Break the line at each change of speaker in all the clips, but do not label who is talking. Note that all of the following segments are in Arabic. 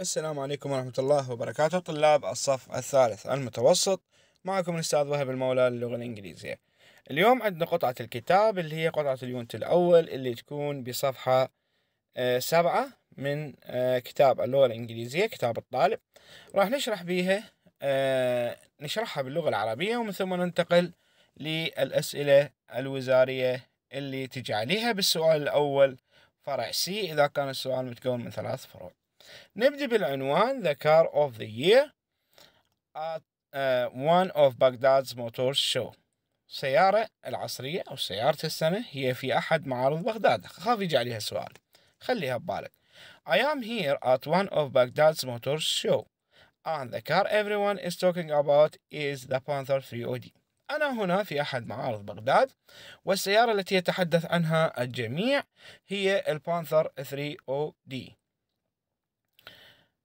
السلام عليكم ورحمة الله وبركاته طلاب الصف الثالث المتوسط معكم الأستاذ وهب المولى للغة الإنجليزية اليوم عندنا قطعة الكتاب اللي هي قطعة اليونت الأول اللي تكون بصفحة آه، سبعة من آه، كتاب اللغة الإنجليزية كتاب الطالب راح نشرح بيها آه، نشرحها باللغة العربية ومن ثم ننتقل للأسئلة الوزارية اللي تجعليها بالسؤال الأول فرع سي إذا كان السؤال متكون من ثلاث فروع نبدأ بالعنوان The Car of the Year at uh, one of Baghdad's Motors Show سيارة العصرية أو سيارة السنة هي في أحد معارض بغداد خاف يجي عليها سؤال خليها ببالك I am here at one of Baghdad's motor Show and the car everyone is talking about is the Panther 3OD أنا هنا في أحد معارض بغداد والسيارة التي يتحدث عنها الجميع هي البانثر 3 OD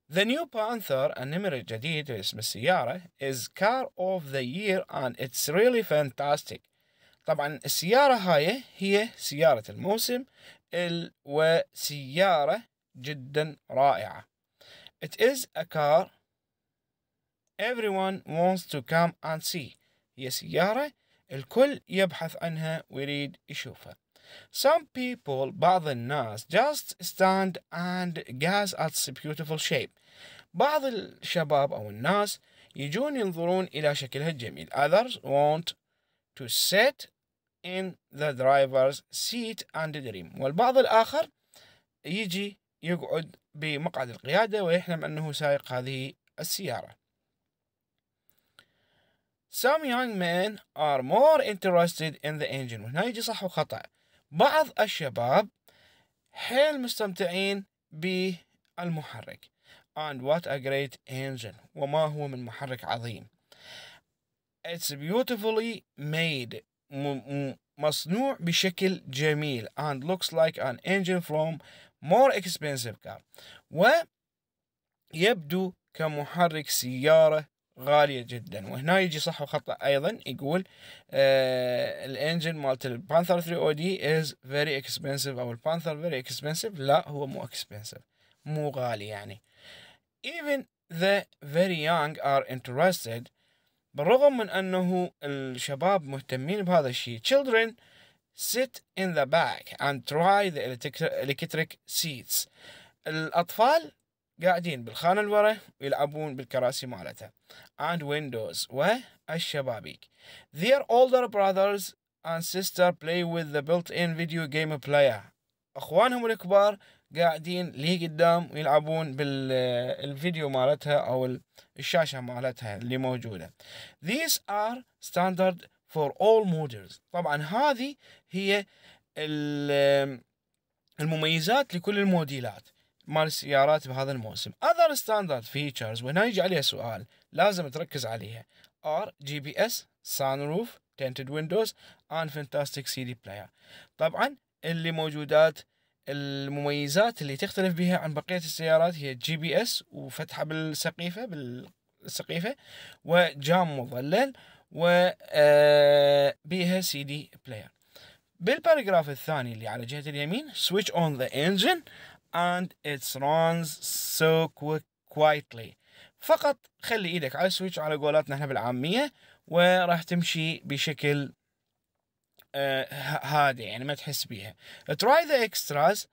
The new Panther النمر الجديد اسم السيارة is car of the year and it's really fantastic طبعا السيارة هاي هي سيارة الموسم وسيارة جدا رائعة It is a car everyone wants to come and see هي سيارة الكل يبحث عنها ويريد يشوفها Some people بعض الناس just stand and gaze at this beautiful shape بعض الشباب أو الناس يجون ينظرون إلى شكلها الجميل others want to sit in the driver's seat and dream والبعض الآخر يجي يقعد بمقعد القيادة ويحلم أنه سائق هذه السيارة Some young men are more interested in the engine هنا يجي صح وخطأ بعض الشباب حيل مستمتعين بالمحرك and what a great engine وما هو من محرك عظيم it's beautifully made مصنوع بشكل جميل and looks like an engine from more expensive car ويبدو كمحرك سيارة غالية جدا وهنا يجي صح وخطأ أيضا يقول آه، الانجن مالت البانثر 3 او دي از فيري اكسبنسيف أو البانثر فيري اكسبنسيف لا هو مو اكسبنسيف مو غالي يعني even the very young are interested بالرغم من أنه الشباب مهتمين بهذا الشيء children sit in the back and try the electric seats الأطفال قاعدين بالخانة الورا ويلعبون بالكراسي مالتها and windows والشبابيك their older brothers and sister play with the built-in video game player اخوانهم الكبار قاعدين لي قدام ويلعبون بالفيديو مالتها او الشاشة مالتها اللي موجودة these are standard for all models طبعا هذه هي المميزات لكل الموديلات مال السيارات بهذا الموسم اذر ستاندرد فيتشرز وهنا يجي عليها سؤال لازم تركز عليها ار جي بي اس روف تنتد ويندوز ان فانتاستيك سي دي بلاير طبعا اللي موجودات المميزات اللي تختلف بها عن بقية السيارات هي جي بي اس وفتحة بالسقيفة بالسقيفة وجام مظلل و آه، بيها سي دي بلاير بالباراجراف الثاني اللي على جهة اليمين سويتش اون ذا انجن and it runs so quick quietly فقط خلي ايدك على السويتش على قولاتنا احنا بالعاميه وراح تمشي بشكل آه، هادي يعني ما تحس بيها تراي ذا اكستراز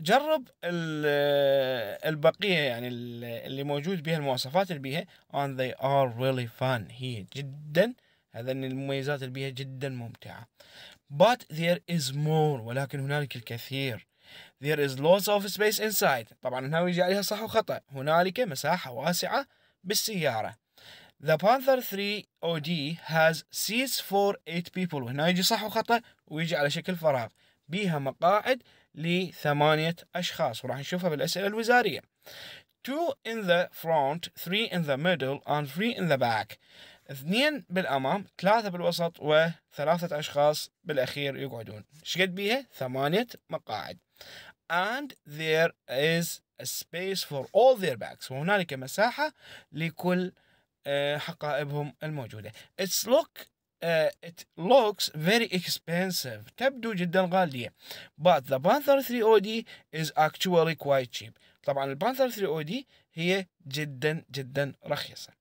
جرب آه، البقية يعني اللي موجود بها المواصفات اللي بيها and they are really fun هي جدا هذا المميزات اللي بيها جدا ممتعة but there is more ولكن هنالك الكثير There is lots of space inside طبعا هنا يجي عليها صح وخطأ هنالك مساحة واسعة بالسيارة The Panther 3 OD has seats for 8 people وهنا يجي صح وخطأ ويجي على شكل فراغ بيها مقاعد لثمانية أشخاص وراح نشوفها بالأسئلة الوزارية two in the front, three in the middle, and three in the back. اثنين بالأمام، ثلاثة بالوسط، وثلاثة أشخاص بالأخير يقعدون. شقد بيها؟ ثمانية مقاعد. and there is a space for all their bags وهنالك مساحة لكل حقائبهم الموجودة it's look uh, it looks very expensive تبدو جدا غالية but the Panther 3OD is actually quite cheap طبعا البانثر 3OD هي جدا جدا رخيصة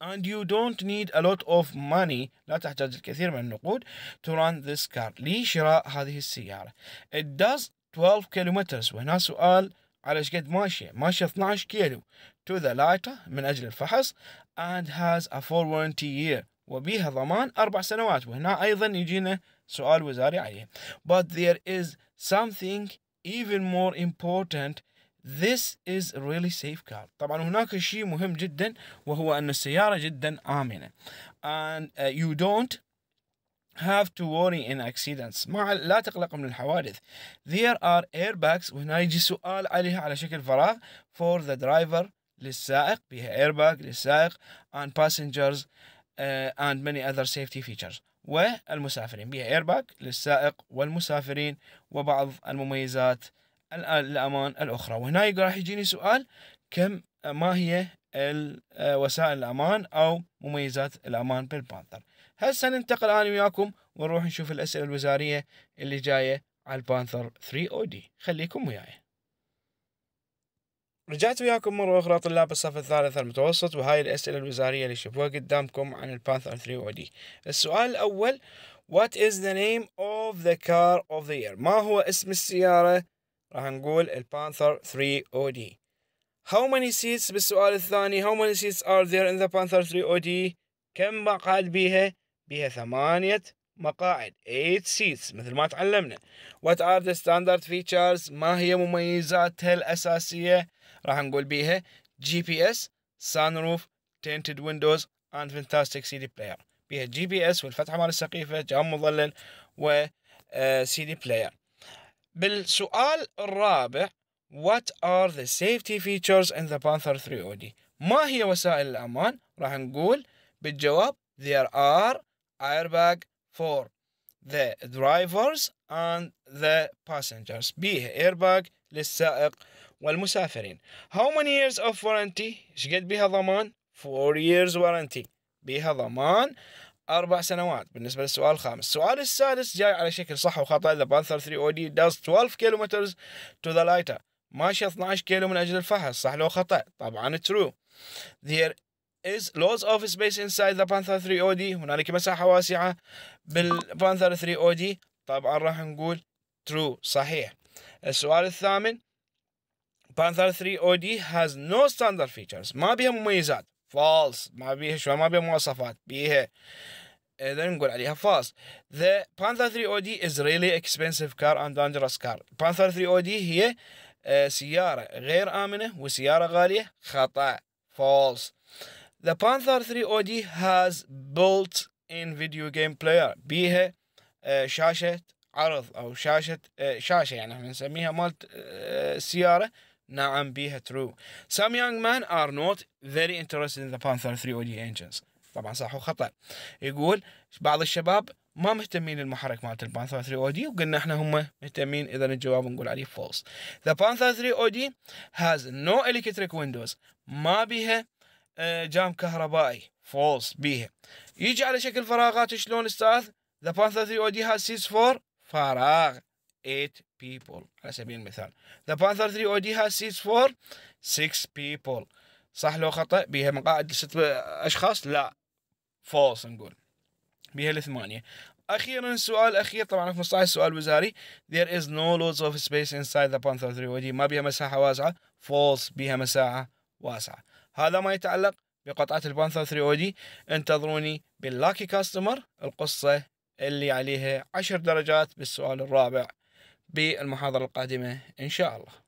and you don't need a lot of money لا تحتاج الكثير من النقود to run this car لشراء هذه السيارة it does 12 kilometers وهنا سؤال على ايش قد ماشية ماشية 12 كيلو to the lighter من أجل الفحص and has a full warranty year وبيها ضمان أربع سنوات وهنا أيضا يجينا سؤال وزاري عليه but there is something even more important This is really safe car. طبعا هناك شيء مهم جدا وهو أن السيارة جدا آمنة and uh, you don't have to worry in accidents مع لا تقلق من الحوادث there are airbags وهنا يجي سؤال عليها على شكل فراغ for the driver للسائق بها airbag للسائق and passengers uh, and many other safety features والمسافرين بها airbag للسائق والمسافرين وبعض المميزات الأمان الأخرى وهنا راح يجيني سؤال كم ما هي آه، وسائل الأمان أو مميزات الأمان بالبانثر هسه ننتقل أنا وياكم ونروح نشوف الأسئلة الوزارية اللي جاية على البانثر 3 أو دي خليكم وياي رجعت وياكم مرة أخرى طلاب الصف الثالث المتوسط وهاي الأسئلة الوزارية اللي شوفوها قدامكم عن البانثر 3 أو دي السؤال الأول What is the name of the car of the year ما هو اسم السيارة راح نقول البانثر 3 أو دي How many seats بالسؤال الثاني how many seats are there in the Panther 3 OD كم مقعد بيها بيها ثمانية مقاعد 8 seats مثل ما تعلمنا what are the standard features ما هي مميزاتها الأساسية راح نقول بيها جي بي اس sunroof tinted windows and fantastic CD player بيها جي بي اس والفتحة مال السقيفة جام مظلل و سي دي بلاير بالسؤال الرابع what are the safety features in the Panther 3OD ما هي وسائل الأمان راح نقول بالجواب there are airbag for the drivers and the passengers به airbag للسائق والمسافرين how many years of warranty شقد بها ضمان 4 years warranty بها ضمان أربع سنوات بالنسبة للسؤال الخامس السؤال السادس جاي على شكل صح وخطأ The Panther 3 OD does 12 kilometers to the lighter ماشي 12 كيلو من أجل الفحص صح لو خطأ طبعا ترو there is loss of space inside the Panther 3OD هنالك مساحة واسعة بالبانثر 3OD طبعا راح نقول true صحيح السؤال الثامن Panther 3OD has no standard features ما بيها مميزات false ما بيها شو ما بيها مواصفات بيها اذا نقول عليها false the Panther 3OD is really expensive car and dangerous car Panther 3OD هي آه، سيارة غير آمنة وسيارة غالية خطأ فولس The Panther 3 OD has built-in video game player بيها آه، شاشة عرض أو شاشة آه، شاشة يعني احنا نسميها مالت السيارة نعم بيها ترو Some young men are not very interested in the Panther 3 OD engines طبعا صح وخطأ يقول بعض الشباب ما مهتمين المحرك مالت البانثر 3 او دي وقلنا احنا هم مهتمين اذا الجواب نقول عليه فولس ذا بانثر 3 او دي هاز نو الكتريك ويندوز ما بيها آه، جام كهربائي فولس بيها يجي على شكل فراغات شلون استاذ ذا بانثر 3 او دي هاز سيتس فور فراغ 8 بيبل على سبيل المثال ذا بانثر 3 دي هاز seats فور 6 بيبل صح لو خطأ بيها مقاعد لست أشخاص لا فولس نقول بها الثمانية اخيرا السؤال الاخير طبعا 15 سؤال وزاري there is no loads of space inside the panther 3 ودي ما بها مساحه واسعه false بها مساحه واسعه هذا ما يتعلق بقطعه البانثر 3 اودي انتظروني باللاكي كاستمر القصه اللي عليها 10 درجات بالسؤال الرابع بالمحاضره القادمه ان شاء الله